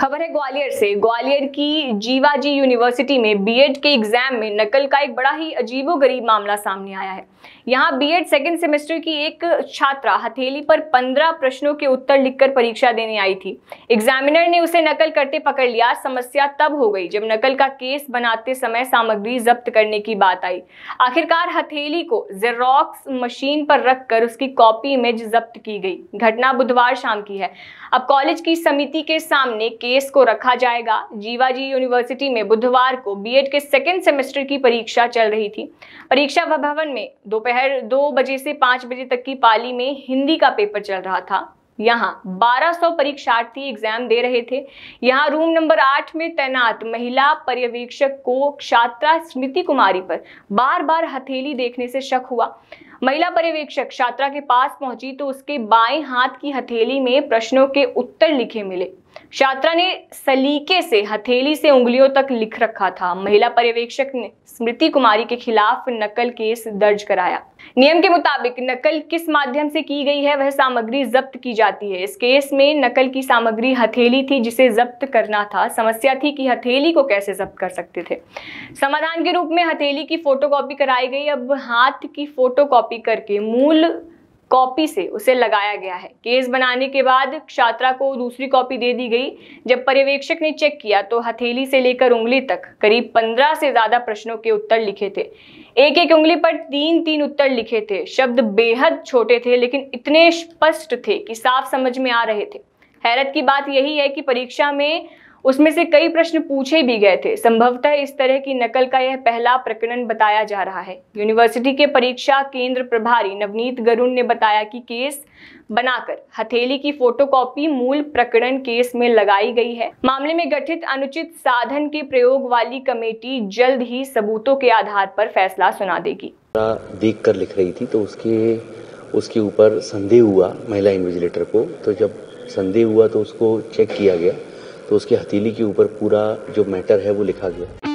खबर है ग्वालियर से ग्वालियर की जीवाजी यूनिवर्सिटी में बीएड के एग्जाम में नकल का एक बड़ा ही अजीबोगरीब मामला सामने आया है यहाँ बीएड सेकंड सेमेस्टर की एक छात्रा हथेली पर पंद्रह प्रश्नों के उत्तर लिखकर परीक्षा देने आई थी एग्जामिनर ने उसे नकल करते पकड़ लिया समस्या तब हो गई जब नकल का केस बनाते समय सामग्री जब्त करने की बात आई आखिरकार हथेली को जेरोक्स मशीन पर रखकर उसकी कॉपी इमेज जब्त की गई घटना बुधवार शाम की है अब कॉलेज की समिति के सामने केस को रखा जाएगा जीवाजी यूनिवर्सिटी में बुधवार को बीएड के सेकेंड सेमेस्टर की परीक्षा चल रही थी परीक्षा भवन में दोपहर दो, दो बजे से पांच बजे तक की पाली में हिंदी का पेपर चल रहा था यहाँ 1200 परीक्षार्थी एग्जाम दे रहे थे यहाँ रूम नंबर आठ में तैनात महिला पर्यवेक्षक को छात्रा स्मृति कुमारी पर बार बार हथेली देखने से शक हुआ महिला पर्यवेक्षक छात्रा के पास पहुंची तो उसके बाएं हाथ की हथेली में प्रश्नों के उत्तर लिखे मिले छात्रा ने सलीके से हथेली से उंगलियों तक लिख रखा था महिला पर्यवेक्षक ने स्मृति कुमारी के खिलाफ नकल केस दर्ज कराया नियम के मुताबिक नकल किस माध्यम से की गई है वह सामग्री जब्त की जाती है इस केस में नकल की सामग्री हथेली थी जिसे जब्त करना था समस्या थी कि हथेली को कैसे जब्त कर सकते थे समाधान के रूप में हथेली की फोटोकॉपी कराई गई अब हाथ की फोटो कॉपी करके मूल कॉपी से उसे लगाया गया है केस बनाने के बाद छात्रा को दूसरी कॉपी दे दी गई जब पर्यवेक्षक ने चेक किया तो हथेली से लेकर उंगली तक करीब पंद्रह से ज्यादा प्रश्नों के उत्तर लिखे थे एक एक उंगली पर तीन तीन उत्तर लिखे थे शब्द बेहद छोटे थे लेकिन इतने स्पष्ट थे कि साफ समझ में आ रहे थे हैरत की बात यही है कि परीक्षा में उसमें से कई प्रश्न पूछे भी गए थे संभवतः इस तरह की नकल का यह पहला प्रकरण बताया जा रहा है यूनिवर्सिटी के परीक्षा केंद्र प्रभारी नवनीत गरुण ने बताया कि केस बनाकर हथेली की फोटोकॉपी मूल प्रकरण केस में लगाई गई है मामले में गठित अनुचित साधन के प्रयोग वाली कमेटी जल्द ही सबूतों के आधार पर फैसला सुना देगी देख कर लिख रही थी तो उसके उसके ऊपर संदेह हुआ महिला इन्विजिलेटर को तो जब संदेह हुआ तो उसको चेक किया गया तो उसके हथेली के ऊपर पूरा जो मैटर है वो लिखा गया